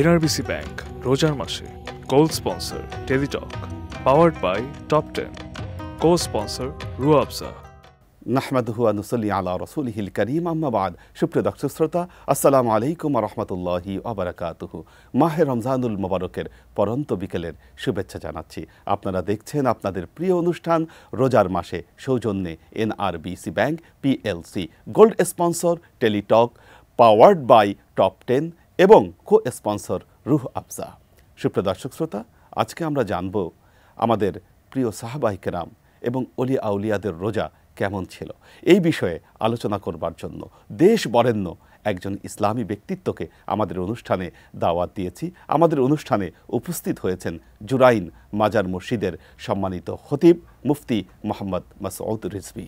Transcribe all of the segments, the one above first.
NRBC bank রোজার মাসে gold sponsor Teletalk powered by top ten co sponsor রুয়াবজা নাহমাদহু আনুসল্লি আলা রসুলহিল করিম আম্মাবাদ সুপ্রিয় দর্শক শ্রোতা আসসালামু আলাইকুম রহমতুল্লাহি আবরাকাতহ মাহে রমজানুল মোবারকের পরন্ত বিকেলের শুভেচ্ছা জানাচ্ছি আপনারা দেখছেন আপনাদের প্রিয় অনুষ্ঠান রোজার মাসে সৌজন্যে NRBC bank PLC gold sponsor Teletalk powered by top ten এবং কো স্পন্সর রুহ আফজা সুপ্রিয় দর্শক শ্রোতা আজকে আমরা জানব আমাদের প্রিয় সাহাবাহিক নাম এবং অলি আউলিয়াদের রোজা কেমন ছিল এই বিষয়ে আলোচনা করবার জন্য দেশ বরেণ্য একজন ইসলামী ব্যক্তিত্বকে আমাদের অনুষ্ঠানে দাওয়াত দিয়েছি আমাদের অনুষ্ঠানে উপস্থিত হয়েছেন জুরাইন মাজার মসজিদের সম্মানিত খতিব মুফতি মোহাম্মদ মাসউদ রিজবি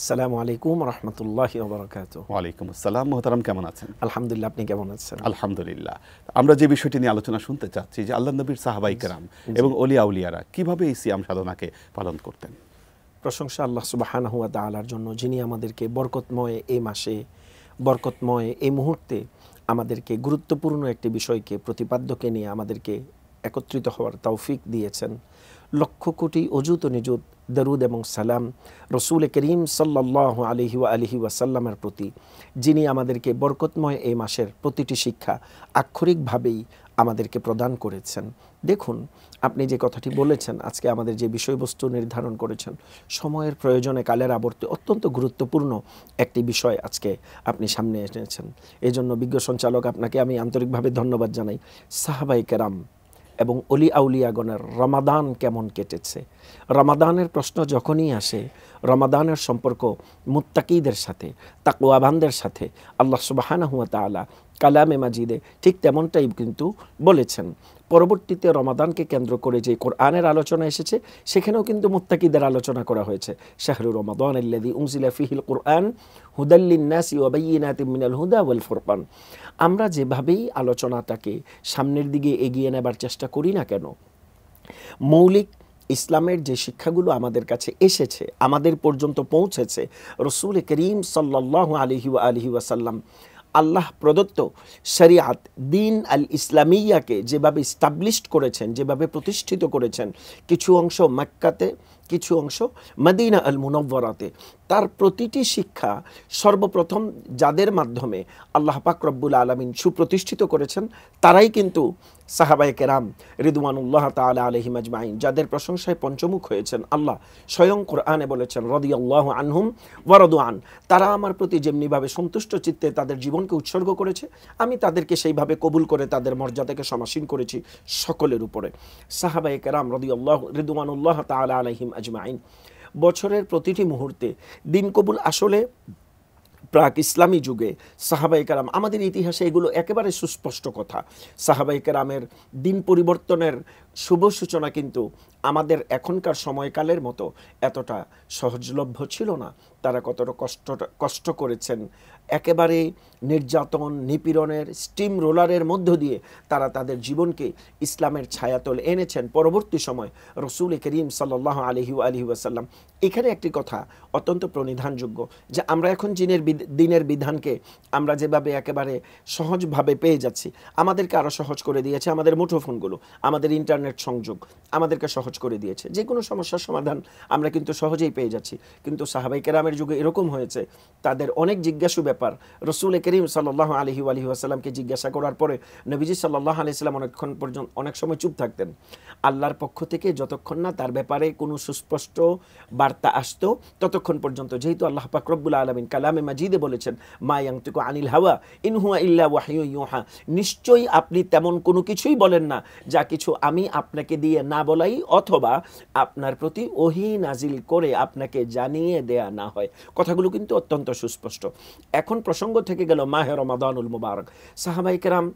আসসালামু আলাইকুম রহমতুল্লাহ বরকাত ওয়ালাইকুম আসসালাম মোহতারাম কেমন আছেন আলহামদুলিল্লাহ আপনি কেমন আছেন আলহামদুলিল্লাহ আমরা যে বিষয়টি নিয়ে আলোচনা শুনতে চাচ্ছি যে আল্লাহ নবীর সাহাবাই কেরাম এবং অলিয়া উলিয়ারা কীভাবে এই সিয়াম সাধনাকে পালন করতেন প্রশংসা আল্লাহ সুবাহান হুয়া তালার জন্য যিনি আমাদেরকে বরকতময় এই মাসে বরকতময় এই মুহূর্তে আমাদেরকে গুরুত্বপূর্ণ একটি বিষয়কে প্রতিপাদ্যকে নিয়ে আমাদেরকে একত্রিত হওয়ার তৌফিক দিয়েছেন লক্ষ কোটি অজুত নিজুত দরুদ এবং সালাম রসুল করিম সাল্লাহ আলহি আলহি ওয়াসাল্লামের প্রতি যিনি আমাদেরকে বরকতময় এই মাসের প্রতিটি শিক্ষা আক্ষরিকভাবেই আমাদেরকে প্রদান করেছেন দেখুন আপনি যে কথাটি বলেছেন আজকে আমাদের যে বিষয়বস্তু নির্ধারণ করেছেন সময়ের প্রয়োজনে কালের আবর্তে অত্যন্ত গুরুত্বপূর্ণ একটি বিষয় আজকে আপনি সামনে এনেছেন এজন্য বিজ্ঞ সঞ্চালক আপনাকে আমি আন্তরিকভাবে ধন্যবাদ জানাই সাহাবাই কেরাম এবং অলি আউলিয়াগণের রমাদান কেমন কেটেছে রমাদানের প্রশ্ন যখনই আসে রমাদানের সম্পর্ক মুত্তাকিদের সাথে তাকুয়াবানদের সাথে আল্লাহ সুবাহানা হুয়া তালা কালামে মাজিদে ঠিক তেমনটাই কিন্তু বলেছেন পরবর্তীতে রমাদানকে কেন্দ্র করে যে কোরআনের আলোচনা এসেছে সেখানেও কিন্তু মুত্তাকিদের আলোচনা করা হয়েছে শাহরুর রমাদান আল্লাদি উংজিলা ফিহিল কোরআন হুদাল্লিনাসি ওবাইনাতি মিনাল হুদা ওয়েল ফোরকান আমরা যেভাবেই আলোচনাটাকে সামনের দিকে এগিয়ে নেবার চেষ্টা করি না কেন মৌলিক ইসলামের যে শিক্ষাগুলো আমাদের কাছে এসেছে আমাদের পর্যন্ত পৌঁছেছে রসুল করিম সাল্লাহ আলহি আলহি আসাল্লাম আল্লাহ প্রদত্ত শরিয়াত দিন আল ইসলামিয়াকে যেভাবে স্টাবলিশড করেছেন যেভাবে প্রতিষ্ঠিত করেছেন কিছু অংশ মাক্কাতে কিছু অংশ মদিনা আল মুনব্বরাতে তার প্রতিটি শিক্ষা সর্বপ্রথম যাদের মাধ্যমে আল্লাহ পাক রব্বুল আলমিন সুপ্রতিষ্ঠিত করেছেন তারাই কিন্তু সাহাবায় কেরাম রিদুয়ানুল্লাহ তালা আলহিম আজমাইন যাদের প্রশংসায় পঞ্চমুখ হয়েছেন আল্লাহ স্বয়ং কোরআনে বলেছেন রদি আল্লাহ আনহুম ওয়ারদুয়ান তারা আমার প্রতি যেমনিভাবে সন্তুষ্ট চিত্তে তাদের জীবনকে উৎসর্গ করেছে আমি তাদেরকে সেইভাবে কবুল করে তাদের মর্যাদাকে সমাসীন করেছি সকলের উপরে সাহাবায় কেরাম রদি আল্লাহ রিদুয়ানুল্লাহ তালা আলহিম আজমাইন বছরের প্রতিটি মুহূর্তে দিন কবুল আসলে প্রাক ইসলামী যুগে সাহাবাই কারাম আমাদের ইতিহাসে এগুলো একেবারে সুস্পষ্ট কথা সাহাবাই কারামের দিন পরিবর্তনের শুভ সূচনা কিন্তু আমাদের এখনকার সময়কালের মতো এতটা সহজলভ্য ছিল না তারা কতটা কষ্ট কষ্ট করেছেন একেবারে নির্যাতন নিপীড়নের স্টিম রোলারের মধ্য দিয়ে তারা তাদের জীবনকে ইসলামের ছায়াতল এনেছেন পরবর্তী সময় রসুল করিম সাল্লাহ আলহিউ আলহি আসাল্লাম এখানে একটি কথা অত্যন্ত প্রণিধানযোগ্য যে আমরা এখন জিনের দিনের বিধানকে আমরা যেভাবে একেবারে সহজভাবে পেয়ে যাচ্ছি আমাদেরকে আরও সহজ করে দিয়েছে আমাদের মুঠোফোনগুলো আমাদের ইন্টারনেট ইন্টারনেট সংযোগ আমাদেরকে সহজ করে দিয়েছে যে কোনো সমস্যার সমাধান আমরা কিন্তু সহজেই পেয়ে যাচ্ছি কিন্তু সাহাবাই কেরামের যুগে এরকম হয়েছে তাদের অনেক জিজ্ঞাসু ব্যাপার রসুল করিম সাল্লাহ আলহি আলহি আসাল্লামকে জিজ্ঞাসা করার পরে নবীজি সাল্লাহ আলি সাল্লাম অনেকক্ষণ পর্যন্ত অনেক সময় চুপ থাকতেন আল্লাহর পক্ষ থেকে যতক্ষণ না তার ব্যাপারে কোনো সুস্পষ্ট বার্তা আসতো ততক্ষণ পর্যন্ত যেহেতু আল্লাহ পাকরবুল আলমিন কালামে মাজিদে বলেছেন মা মায়াংতুকু আনিল হাওয়া ইনহুয়া ইল্লা ইউহা নিশ্চয়ই আপনি তেমন কোনো কিছুই বলেন না যা কিছু আমি আপনাকে দিয়ে না বলাই অথবা আপনার প্রতি ওহি নাজিল করে আপনাকে জানিয়ে দেয়া না হয় কথাগুলো কিন্তু অত্যন্ত সুস্পষ্ট এখন প্রসঙ্গ থেকে গেল মাহে রমাদানুল মুবারক সাহাবাইকেরাম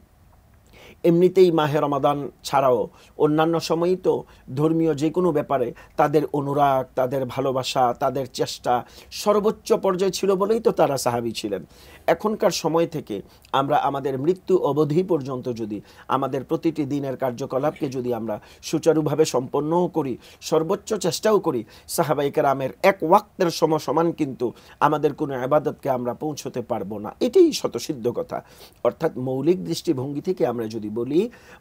এমনিতেই মাহে রমাদান ছাড়াও অন্যান্য সময়ই তো ধর্মীয় যে কোনো ব্যাপারে তাদের অনুরাগ তাদের ভালোবাসা তাদের চেষ্টা সর্বোচ্চ পর্যায়ে ছিল বলেই তো তারা সাহাবি ছিলেন এখনকার সময় থেকে আমরা আমাদের মৃত্যু অবধি পর্যন্ত যদি আমাদের প্রতিটি দিনের কার্যকলাপকে যদি আমরা সুচারুভাবে সম্পন্নও করি সর্বোচ্চ চেষ্টাও করি সাহাবাইকার আমের এক ওয়াক্তের সমসমান কিন্তু আমাদের কোনো আবাদতকে আমরা পৌঁছতে পারবো না এটাই শতসিদ্ধ কথা অর্থাৎ মৌলিক দৃষ্টিভঙ্গি থেকে আমরা যদি বলি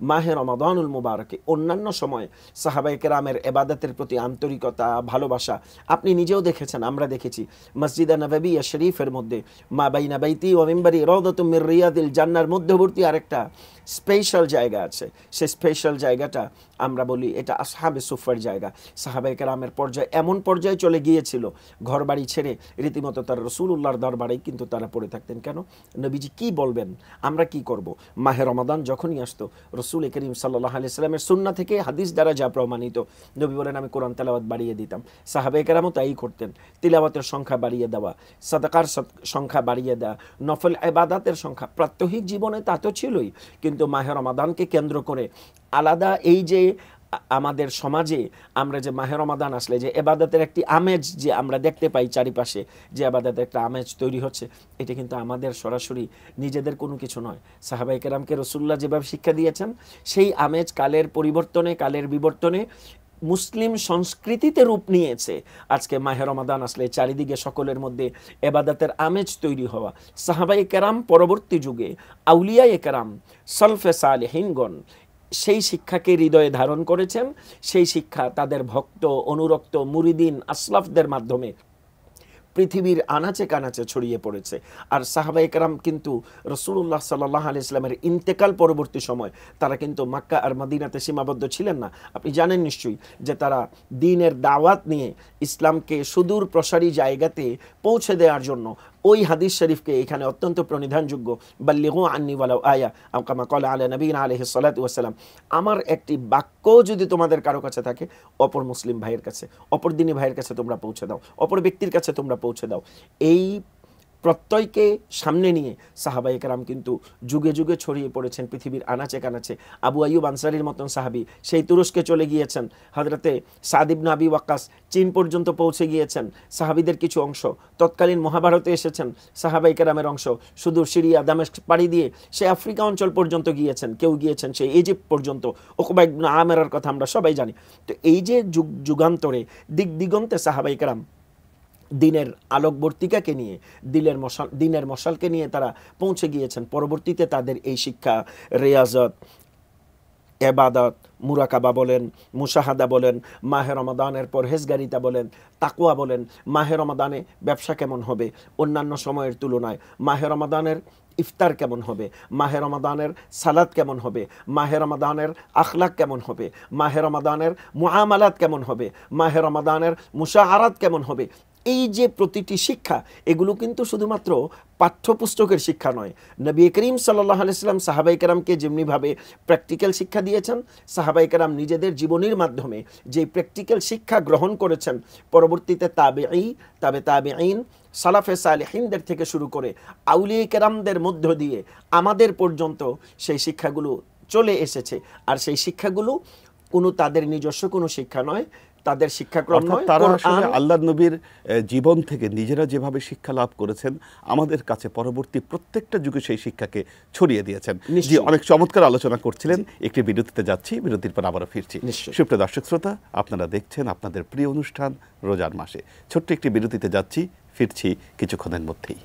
মাহে রমাদানুল মুবারকে অন্যান্য সময় সাহাবাইকার আমের এবাদতের প্রতি আন্তরিকতা ভালোবাসা আপনি নিজেও দেখেছেন আমরা দেখেছি মসজিদা নবাবিয়া শরীফের মধ্যে মা বাইনাবাই বাইতি ওয়া রিয়াদিল জান্নার মধ্যবর্তী আরেকটা স্পেশাল জায়গা আছে সে স্পেশাল জায়গাটা আমরা বলি এটা আসহাবে সুফার জায়গা সাহাবে কেরামের পর্যায়ে এমন পর্যায়ে চলে গিয়েছিল ঘর বাড়ি ছেড়ে রীতিমতো তার রসুল্লাহর দরবারেই কিন্তু তারা পড়ে থাকতেন কেন নবীজি কি বলবেন আমরা কি করব মাহে রমাদান যখনই আসতো রসুল করিম সাল্লাহ আলি সাল্লামের সুন্না থেকে হাদিস দ্বারা যা প্রমাণিত নবী বলেন আমি কোরআন তেলাওয়াত বাড়িয়ে দিতাম সাহাবে কেরামও তাই করতেন তিলাবাতের সংখ্যা বাড়িয়ে দেওয়া সাদাকার সংখ্যা বাড়িয়ে দেওয়া নফল এবাদাতের সংখ্যা প্রাত্যহিক জীবনে তা তো ছিলই কিন্তু কিন্তু মাহে রমাদানকে কেন্দ্র করে আলাদা এই যে আমাদের সমাজে আমরা যে মাহের রমাদান আসলে যে এবাদতের একটি আমেজ যে আমরা দেখতে পাই চারিপাশে যে আবাদতের একটা আমেজ তৈরি হচ্ছে এটা কিন্তু আমাদের সরাসরি নিজেদের কোনো কিছু নয় সাহাবাই কেরামকে রসুল্লাহ যেভাবে শিক্ষা দিয়েছেন সেই আমেজ কালের পরিবর্তনে কালের বিবর্তনে মুসলিম সংস্কৃতিতে রূপ নিয়েছে আজকে মাহে রমাদান আসলে চারিদিকে সকলের মধ্যে এবাদাতের আমেজ তৈরি হওয়া সাহাবাই কেরাম পরবর্তী যুগে আউলিয়া কেরাম সলফে হিনগন সেই শিক্ষাকে হৃদয়ে ধারণ করেছেন সেই শিক্ষা তাদের ভক্ত অনুরক্ত মুরিদিন আসলাফদের মাধ্যমে পৃথিবীর আনাচে কানাচে ছড়িয়ে পড়েছে আর সাহাবা একরাম কিন্তু রসুল্লাহ সাল্লাহ আলি ইসলামের ইন্তেকাল পরবর্তী সময় তারা কিন্তু মাক্কা আর মদিনাতে সীমাবদ্ধ ছিলেন না আপনি জানেন নিশ্চয়ই যে তারা দিনের দাওয়াত নিয়ে ইসলামকে সুদূর প্রসারী জায়গাতে পৌঁছে দেওয়ার জন্য ওই হাদিস শরীফকে এখানে অত্যন্ত প্রণিধানযোগ্য বাল্লিগু আন্নিওয়ালা আয়া আমকামা কলা আলা নবীন আলহ সালাতাম আমার একটি বাক্য যদি তোমাদের কারো কাছে থাকে অপর মুসলিম ভাইয়ের কাছে অপর দিনী ভাইয়ের কাছে তোমরা পৌঁছে দাও অপর ব্যক্তির কাছে তোমরা পৌঁছে দাও এই প্রত্যয়কে সামনে নিয়ে সাহাবাই একরাম কিন্তু যুগে যুগে ছড়িয়ে পড়েছেন পৃথিবীর আনাচে কানাচে আবু আইব আনসারির মতন সাহাবি সেই তুরস্কে চলে গিয়েছেন হজরতে সাদিব নাবি ওয়াকাস চীন পর্যন্ত পৌঁছে গিয়েছেন সাহাবিদের কিছু অংশ তৎকালীন মহাভারতে এসেছেন সাহাবাই একরামের অংশ শুধু সিরিয়া দামেশ পাড়ি দিয়ে সে আফ্রিকা অঞ্চল পর্যন্ত গিয়েছেন কেউ গিয়েছেন সেই ইজিপ্ট পর্যন্ত ওকবাইব আমেরার কথা আমরা সবাই জানি তো এই যে যুগ যুগান্তরে দিক দিগন্তে সাহাবাইকারাম দিনের আলোকবর্তিকাকে নিয়ে দিলের মশাল দিনের মশালকে নিয়ে তারা পৌঁছে গিয়েছেন পরবর্তীতে তাদের এই শিক্ষা রেয়াজত এবাদত মুরাকাবা বলেন মুসাহাদা বলেন মাহে রমাদানের পরহেজগারিতা বলেন তাকুয়া বলেন মাহে রমাদানে ব্যবসা কেমন হবে অন্যান্য সময়ের তুলনায় মাহে রমাদানের ইফতার কেমন হবে মাহে রমাদানের সালাদ কেমন হবে মাহে রমাদানের আখলাক কেমন হবে মাহে রমাদানের মুআমালাত কেমন হবে মাহে রমাদানের মুশাহারাত কেমন হবে এই যে প্রতিটি শিক্ষা এগুলো কিন্তু শুধুমাত্র পাঠ্যপুস্তকের শিক্ষা নয় নবী করিম সাল্লাহ আলাইসাল্লাম সাহাবাই কারামকে যেমনিভাবে প্র্যাকটিক্যাল শিক্ষা দিয়েছেন সাহাবাই কারাম নিজেদের জীবনীর মাধ্যমে যে প্র্যাকটিক্যাল শিক্ষা গ্রহণ করেছেন পরবর্তীতে তাবে আই তাবে তাবে আইন সালাফে সালেহিনদের থেকে শুরু করে আউলিয়ে কেরামদের মধ্য দিয়ে আমাদের পর্যন্ত সেই শিক্ষাগুলো চলে এসেছে আর সেই শিক্ষাগুলো কোনো তাদের নিজস্ব কোনো শিক্ষা নয় তাদের শিক্ষাক্রম তারা আসলে আল্লাহ নবীর জীবন থেকে নিজেরা যেভাবে শিক্ষা লাভ করেছেন আমাদের কাছে পরবর্তী প্রত্যেকটা যুগে সেই শিক্ষাকে ছড়িয়ে দিয়েছেন যে অনেক চমৎকার আলোচনা করছিলেন একটি বিরতিতে যাচ্ছি বিরতির পর আবারও ফিরছি সুপ্রিয় দর্শক শ্রোতা আপনারা দেখছেন আপনাদের প্রিয় অনুষ্ঠান রোজার মাসে ছোট্ট একটি বিরতিতে যাচ্ছি ফিরছি কিছুক্ষণের মধ্যেই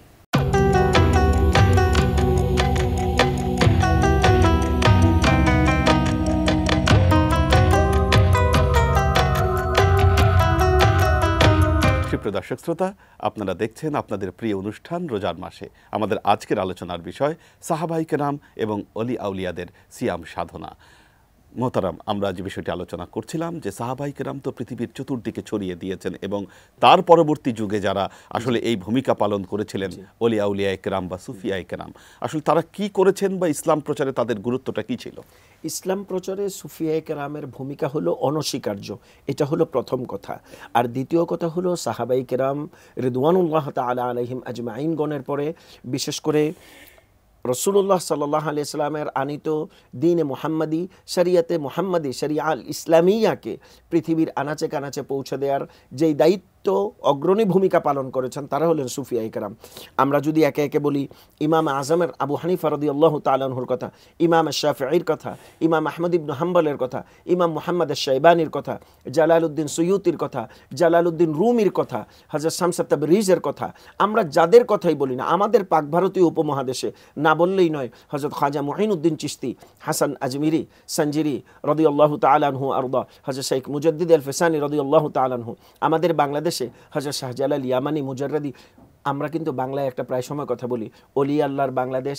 সুপ্রিয় দর্শক শ্রোতা আপনারা দেখছেন আপনাদের প্রিয় অনুষ্ঠান রোজার মাসে আমাদের আজকের আলোচনার বিষয় নাম এবং অলি আউলিয়াদের সিয়াম সাধনা মোহতারাম আমরা যে বিষয়টি আলোচনা করছিলাম যে সাহাবাই তো পৃথিবীর চতুর্দিকে ছড়িয়ে দিয়েছেন এবং তার পরবর্তী যুগে যারা আসলে এই ভূমিকা পালন করেছিলেন অলিয়া উলিয়া একরাম বা সুফিয়া একরাম আসলে তারা কি করেছেন বা ইসলাম প্রচারে তাদের গুরুত্বটা কি ছিল ইসলাম প্রচারে সুফিয়া একরামের ভূমিকা হলো অনস্বীকার্য এটা হলো প্রথম কথা আর দ্বিতীয় কথা হলো সাহাবাই কেরাম রেদুয়ানুল্লাহ তালা আলহিম আজমাইনগণের পরে বিশেষ করে রসুল্লাহ সাল্লাহ ইসলামের আনিত দিনে মোহাম্মদী শরিয়তে মোহাম্মদী শরিয়াল ইসলামিয়াকে পৃথিবীর আনাচে কানাচে পৌঁছে দেওয়ার যেই দায়িত্ব দায়িত্ব অগ্রণী ভূমিকা পালন করেছেন তারা হলেন সুফিয়া ইকরাম আমরা যদি একে একে বলি ইমাম আজমের আবু হানিফা রদি আল্লাহ তালহুর কথা ইমাম শাফির কথা ইমাম আহমদ ইবন হাম্বলের কথা ইমাম মোহাম্মদ শাইবানির কথা জালালউদ্দিন সৈয়ুতির কথা জালালউদ্দিন রুমির কথা হাজার শামসাত্তাব রিজের কথা আমরা যাদের কথাই বলি না আমাদের পাক ভারতীয় উপমহাদেশে না বললেই নয় হজরত খাজা উদ্দিন চিস্তি হাসান আজমিরি সঞ্জিরি রদি আল্লাহ তালানহু আরদা হজরত শেখ মুজদ্দিদ আল ফেসানি রদি আল্লাহ তালানহু আমাদের বাংলাদেশ বাংলাদেশে হজরত শাহজালাল ইয়ামানি মুজারদি আমরা কিন্তু বাংলায় একটা প্রায় সময় কথা বলি অলি আল্লাহর বাংলাদেশ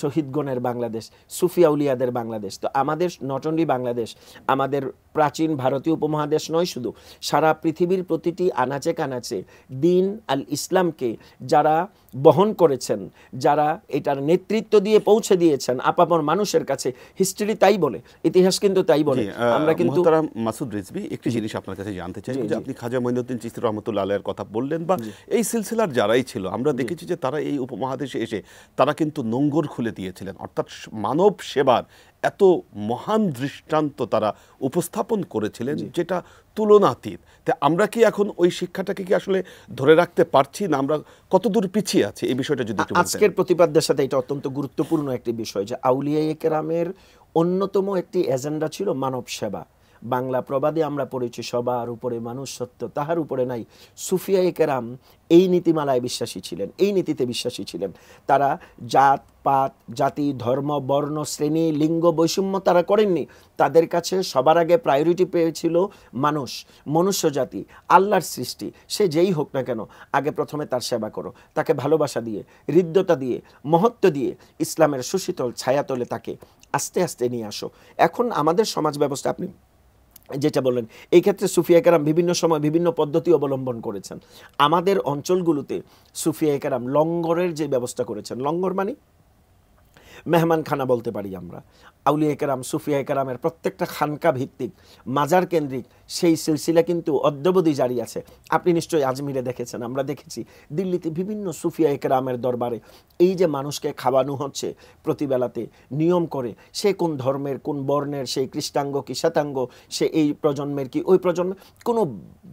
শহীদগণের বাংলাদেশ সুফিয়া উলিয়াদের বাংলাদেশ তো আমাদের নট অনলি বাংলাদেশ আমাদের প্রাচীন ভারতীয় উপমহাদেশ নয় শুধু সারা পৃথিবীর প্রতিটি আনাচে কানাচে দিন আল ইসলামকে যারা বহন করেছেন যারা এটার নেতৃত্ব দিয়ে পৌঁছে দিয়েছেন আপামর মানুষের কাছে হিস্ট্রি তাই বলে ইতিহাস কিন্তু তাই বলে আমরা কিন্তু মাসুদ রিজবি একটি জিনিস আপনার কাছে জানতে চাই যে আপনি খাজা মঈনুদ্দিন চিস্তি রহমতুল্লাহ কথা বললেন বা এই সিলসিলার যারাই ছিল আমরা দেখেছি যে তারা এই উপমহাদেশে এসে তারা কিন্তু নোঙ্গর খুলে দিয়েছিলেন অর্থাৎ মানব সেবার এত মহান দৃষ্টান্ত তারা উপস্থাপন করেছিলেন যেটা তুলনাতীত তা আমরা কি এখন ওই শিক্ষাটাকে কি আসলে ধরে রাখতে পারছি না আমরা কতদূর পিছিয়ে আছি এই বিষয়টা যদি আজকের প্রতিপাদ্যের সাথে এটা অত্যন্ত গুরুত্বপূর্ণ একটি বিষয় যে আউলিয়া একরামের অন্যতম একটি এজেন্ডা ছিল মানব সেবা বাংলা প্রবাদে আমরা পড়েছি সবার উপরে মানুষ সত্য তাহার উপরে নাই সুফিয়া একেরাম এই নীতিমালায় বিশ্বাসী ছিলেন এই নীতিতে বিশ্বাসী ছিলেন তারা জাত পাত জাতি ধর্ম বর্ণ শ্রেণী লিঙ্গ বৈষম্য তারা করেননি তাদের কাছে সবার আগে প্রায়োরিটি পেয়েছিল মানুষ মনুষ্য জাতি আল্লাহর সৃষ্টি সে যেই হোক না কেন আগে প্রথমে তার সেবা করো তাকে ভালোবাসা দিয়ে হৃদ্যতা দিয়ে মহত্ব দিয়ে ইসলামের সুশীতল ছায়াতলে তাকে আস্তে আস্তে নিয়ে আসো এখন আমাদের সমাজ ব্যবস্থা আপনি যেটা বললেন এই ক্ষেত্রে সুফিয়া কেরাম বিভিন্ন সময় বিভিন্ন পদ্ধতি অবলম্বন করেছেন আমাদের অঞ্চলগুলোতে সুফিয়া কেরাম লঙ্গরের যে ব্যবস্থা করেছেন লঙ্গর মানে মেহমানখানা বলতে পারি আমরা আউলিয়া একরাম সুফিয়া একরামের প্রত্যেকটা খানকা ভিত্তিক মাজার কেন্দ্রিক সেই সিলসিলা কিন্তু অদ্যবধি জারি আছে আপনি নিশ্চয়ই আজমিরে দেখেছেন আমরা দেখেছি দিল্লিতে বিভিন্ন সুফিয়া একরামের দরবারে এই যে মানুষকে খাওয়ানো হচ্ছে প্রতিবেলাতে নিয়ম করে সে কোন ধর্মের কোন বর্ণের সেই কৃষ্টাঙ্গ কি শ্বেতাঙ্গ সে এই প্রজন্মের কি ওই প্রজন্মের কোনো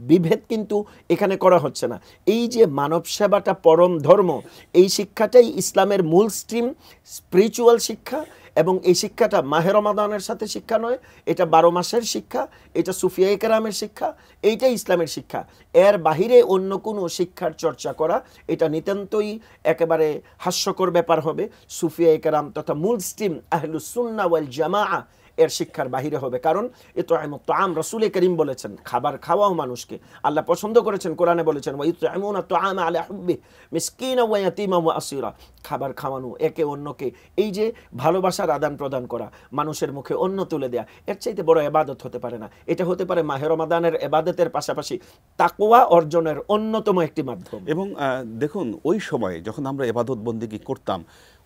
বিভেদ কিন্তু এখানে করা হচ্ছে না এই যে মানব সেবাটা পরম ধর্ম এই শিক্ষাটাই ইসলামের মূল স্ট্রিম স্পিরিচুয়াল শিক্ষা এবং এই শিক্ষাটা মাহের সাথে শিক্ষা নয় এটা বারো মাসের শিক্ষা এটা সুফিয়া কেরামের শিক্ষা এইটা ইসলামের শিক্ষা এর বাহিরে অন্য কোনো শিক্ষার চর্চা করা এটা নিতান্তই একেবারে হাস্যকর ব্যাপার হবে সুফিয়া ইকরাম তথা মূল স্ট্রিম আহলুসুন্না ওয়াল জামা এর শিক্ষার বাহিরে হবে কারণ এ তো আম রসুল করিম বলেছেন খাবার খাওয়াও মানুষকে আল্লাহ পছন্দ করেছেন কোরআনে বলেছেন আলা খাবার খাওয়ানো একে অন্যকে এই যে ভালোবাসার আদান প্রদান করা মানুষের মুখে অন্য তুলে দেয়া এর চাইতে বড় এবাদত হতে পারে না এটা হতে পারে মাহের মাদানের এবাদতের পাশাপাশি তাকোয়া অর্জনের অন্যতম একটি মাধ্যম এবং দেখুন ওই সময়ে যখন আমরা এবাদত বন্দিকে করতাম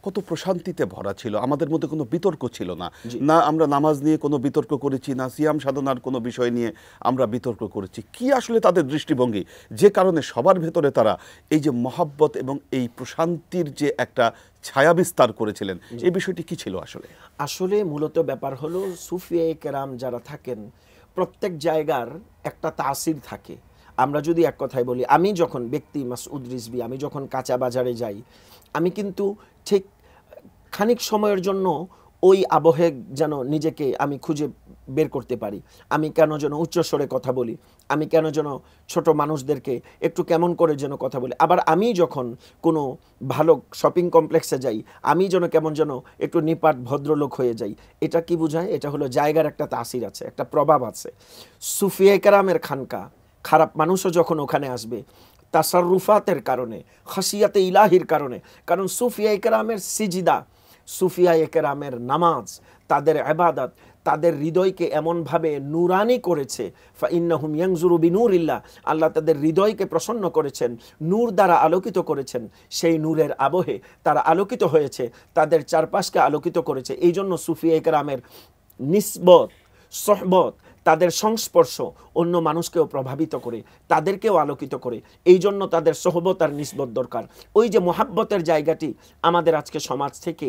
কত প্রশান্তিতে ভরা ছিল আমাদের মধ্যে কোনো বিতর্ক ছিল না না আমরা নামাজ নিয়ে কোনো বিতর্ক করেছি না সিয়াম সাধনার কোনো বিষয় নিয়ে আমরা বিতর্ক করেছি কি আসলে তাদের দৃষ্টিভঙ্গি যে কারণে সবার ভেতরে তারা এই যে মহাব্বত এবং এই প্রশান্তির যে একটা ছায়া বিস্তার করেছিলেন এই বিষয়টি কি ছিল আসলে আসলে মূলত ব্যাপার হলো সুফিয়া কেরাম যারা থাকেন প্রত্যেক জায়গার একটা তাসির থাকে আমরা যদি এক কথায় বলি আমি যখন ব্যক্তি মাস উদ্রিসবি আমি যখন কাঁচা বাজারে যাই আমি কিন্তু ঠিক খানিক সময়ের জন্য ওই আবহে যেন নিজেকে আমি খুঁজে বের করতে পারি আমি কেন যেন উচ্চস্বরে কথা বলি আমি কেন যেন ছোট মানুষদেরকে একটু কেমন করে যেন কথা বলি আবার আমি যখন কোনো ভালো শপিং কমপ্লেক্সে যাই আমি যেন কেমন যেন একটু নিপাট ভদ্রলোক হয়ে যাই এটা কি বোঝায় এটা হলো জায়গার একটা তাসির আছে একটা প্রভাব আছে সুফিয়া কারামের খানকা খারাপ মানুষও যখন ওখানে আসবে তাসারুফাতের কারণে খাসিয়াতে ইলাহির কারণে কারণ সুফিয়া কারামের সিজিদা সুফিয়া একরামের নামাজ তাদের এবাদত তাদের হৃদয়কে এমনভাবে নুরানি করেছে ফাইন্নাহুম ইয়াংজুরুবি ইল্লা আল্লাহ তাদের হৃদয়কে প্রসন্ন করেছেন নূর দ্বারা আলোকিত করেছেন সেই নূরের আবহে তারা আলোকিত হয়েছে তাদের চারপাশকে আলোকিত করেছে এই জন্য সুফিয়া একরামের নিসবত সহবত তাদের সংস্পর্শ অন্য মানুষকেও প্রভাবিত করে তাদেরকেও আলোকিত করে এই জন্য তাদের সহবতার নিষ্বত দরকার ওই যে মোহাব্বতের জায়গাটি আমাদের আজকে সমাজ থেকে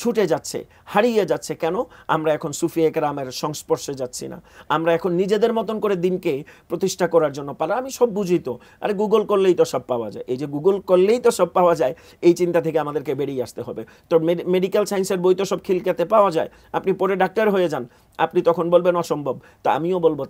ছুটে যাচ্ছে হারিয়ে যাচ্ছে কেন আমরা এখন সুফি একরামের সংস্পর্শে যাচ্ছি না আমরা এখন নিজেদের মতন করে দিনকে প্রতিষ্ঠা করার জন্য পারা আমি সব বুঝি তো আরে গুগল করলেই তো সব পাওয়া যায় এই যে গুগল করলেই তো সব পাওয়া যায় এই চিন্তা থেকে আমাদেরকে বেরিয়ে আসতে হবে তো মেডিকেল সায়েন্সের বই তো সব খিলকাতে পাওয়া যায় আপনি পরে ডাক্তার হয়ে যান আপনি তখন বলবেন অসম্ভব তা আমিও বলবো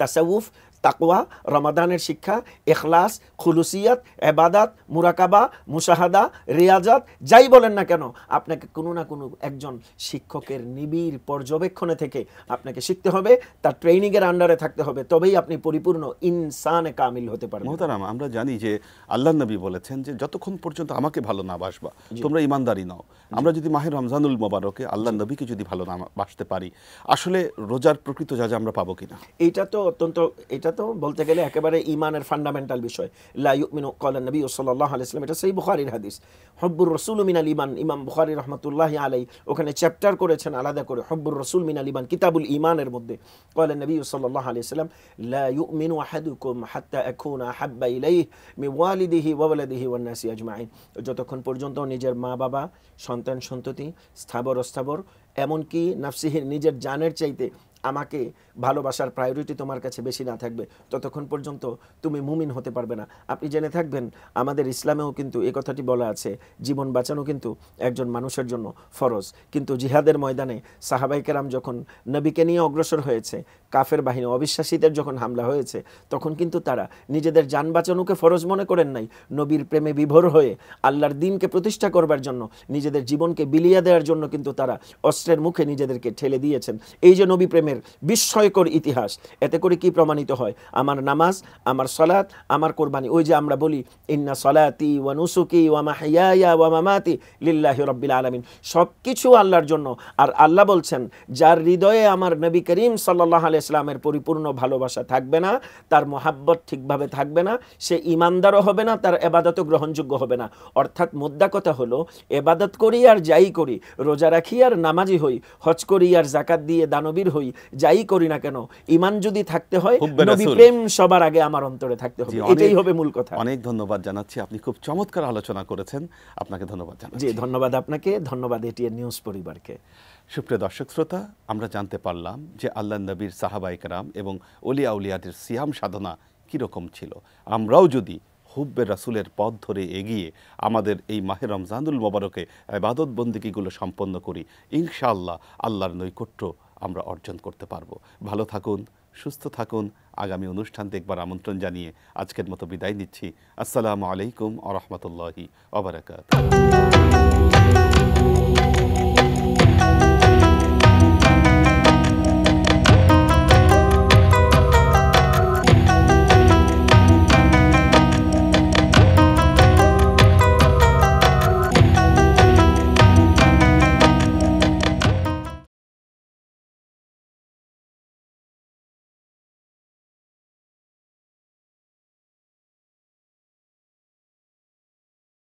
তাসাউফ তাকুয়া রমাদানের শিক্ষা এখলাস খুলুসিয়াত এবাদাত মুরাকাবা মুসাহাদা রিয়াজাত যাই বলেন না কেন আপনাকে কোনো না কোনো একজন শিক্ষকের নিবিড় পর্যবেক্ষণে থেকে আপনাকে শিখতে হবে তার ট্রেনিংয়ের আন্ডারে থাকতে হবে তবেই আপনি পরিপূর্ণ ইনসানে কামিল হতে পারেন মোহতারাম আমরা জানি যে আল্লাহ নবী বলেছেন যে যতক্ষণ পর্যন্ত আমাকে ভালো না বাসবা তোমরা ইমানদারি নাও আমরা যদি মাহের রমজানুল মোবারকে আল্লাহ নবীকে যদি ভালো না বাসতে পারি আসলে রোজার প্রকৃত যা যা আমরা পাবো কিনা এটা তো অত্যন্ত এটা তো বলতে গেলে একেবারে ইমানের ফান্ডামেন্টাল বিষয় লাইমিন কলান নবী সাল্লাহ আলাইসলাম এটা সেই বুখারির হাদিস হব্বুর রসুল মিনাল ইমান ইমাম বুখারি রহমতুল্লাহ আলাই ওখানে চ্যাপ্টার করেছেন আলাদা করে হব্বুর রসুল আল ইমান কিতাবুল ইমানের মধ্যে কলান নবী সাল্লাহ আলাইসলাম লাইমিন আহাদুকুম হাত্তা এখন হাব্বা ইলাই মি ওয়ালিদিহি ওয়ালাদিহি ওয়ান্নাসি আজমাইন যতক্ষণ পর্যন্ত নিজের মা বাবা সন্তান সন্ততি স্থাবর অস্থাবর এমনকি নাফসিহীর নিজের জানের চাইতে আমাকে ভালোবাসার প্রায়োরিটি তোমার কাছে বেশি না থাকবে ততক্ষণ পর্যন্ত তুমি মুমিন হতে পারবে না আপনি জেনে থাকবেন আমাদের ইসলামেও কিন্তু এ কথাটি বলা আছে জীবন বাঁচানো কিন্তু একজন মানুষের জন্য ফরজ কিন্তু জিহাদের ময়দানে সাহাবাইকেরাম যখন নবীকে নিয়ে অগ্রসর হয়েছে কাফের বাহিনী অবিশ্বাসীদের যখন হামলা হয়েছে তখন কিন্তু তারা নিজেদের যান বাঁচানোকে ফরজ মনে করেন নাই নবীর প্রেমে বিভোর হয়ে আল্লাহর দিনকে প্রতিষ্ঠা করবার জন্য নিজেদের জীবনকে বিলিয়ে দেওয়ার জন্য কিন্তু তারা অস্ত্রের মুখে নিজেদেরকে ঠেলে দিয়েছেন এই যে নবী প্রেমে ইসলামের বিস্ময়কর ইতিহাস এতে করে কি প্রমাণিত হয় আমার নামাজ আমার সলাৎ আমার কোরবানি ওই যে আমরা বলি ইন্না সলাতি ওয়া নুসুকি ওয়া মাহিয়া ওয়া মামাতি লিল্লাহি রব্বিল আলামিন সব কিছু আল্লাহর জন্য আর আল্লাহ বলছেন যার হৃদয়ে আমার নবী করিম সাল্লাহ আলি ইসলামের পরিপূর্ণ ভালোবাসা থাকবে না তার মোহাব্বত ঠিকভাবে থাকবে না সে ইমানদারও হবে না তার এবাদতও গ্রহণযোগ্য হবে না অর্থাৎ মুদ্রা কথা হলো এবাদত করি আর যাই করি রোজা রাখি আর নামাজি হই হজ করি আর জাকাত দিয়ে দানবীর হই যাই করি না কেন ইমান যদি থাকতে হয় নবী প্রেম সবার আগে আমার অন্তরে থাকতে হবে এটাই হবে মূল কথা অনেক ধন্যবাদ জানাচ্ছি আপনি খুব চমৎকার আলোচনা করেছেন আপনাকে ধন্যবাদ জানাচ্ছি জি ধন্যবাদ আপনাকে ধন্যবাদ এটিএন নিউজ পরিবারকে সুপ্রিয় দর্শক শ্রোতা আমরা জানতে পারলাম যে আল্লাহ নবীর সাহাবা একরাম এবং অলিয়া উলিয়াদের সিয়াম সাধনা কীরকম ছিল আমরাও যদি হুব্বে রাসুলের পথ ধরে এগিয়ে আমাদের এই মাহে রমজানুল মোবারকে আবাদত বন্দিকিগুলো সম্পন্ন করি ইনশাআল্লাহ আল্লাহর নৈকট্য আমরা অর্জন করতে পারবো ভালো থাকুন সুস্থ থাকুন আগামী অনুষ্ঠান দেখবার আমন্ত্রণ জানিয়ে আজকের মতো বিদায় নিচ্ছি আসসালামু আলাইকুম আ রহমতুল্লাহি অবরাকাত